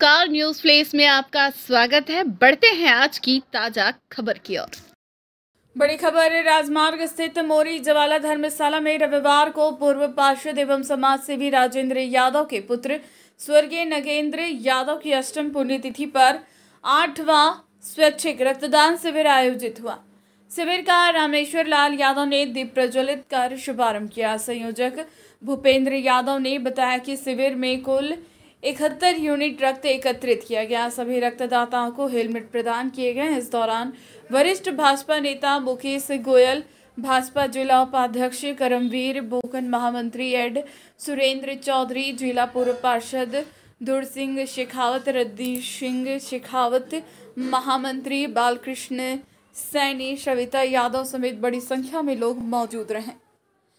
car news place में आपका स्वागत है बढ़ते हैं आज की ताजा खबर की ओर बड़ी खबर राजमार्ग स्थित मोरी जवाला धर्मशाला में रविवार को पूर्व पार्षद एवं समाज सेवी राजेंद्र यादव के पुत्र स्वर्गीय नगेंद्र यादव की अष्टम पुण्यतिथि पर आठवां स्वैच्छिक रक्तदान शिविर आयोजित हुआ शिविर का रामेश्वर लाल यादव ने दीप प्रज्वलित कर शुभारंभ किया संयोजक भूपेंद्र यादव ने बताया कि शिविर में कुल इकहत्तर यूनिट रक्त एकत्रित किया गया सभी रक्तदाताओं को हेलमेट प्रदान किए गए इस दौरान वरिष्ठ भाजपा नेता मुकेश गोयल भाजपा जिला उपाध्यक्ष करमवीर बोकन महामंत्री एड सुरेंद्र चौधरी जिला पूर्व पार्षद धुर सिंह शेखावत रद्दी सिंह शेखावत महामंत्री बालकृष्ण सैनी सविता यादव समेत बड़ी संख्या में लोग मौजूद रहे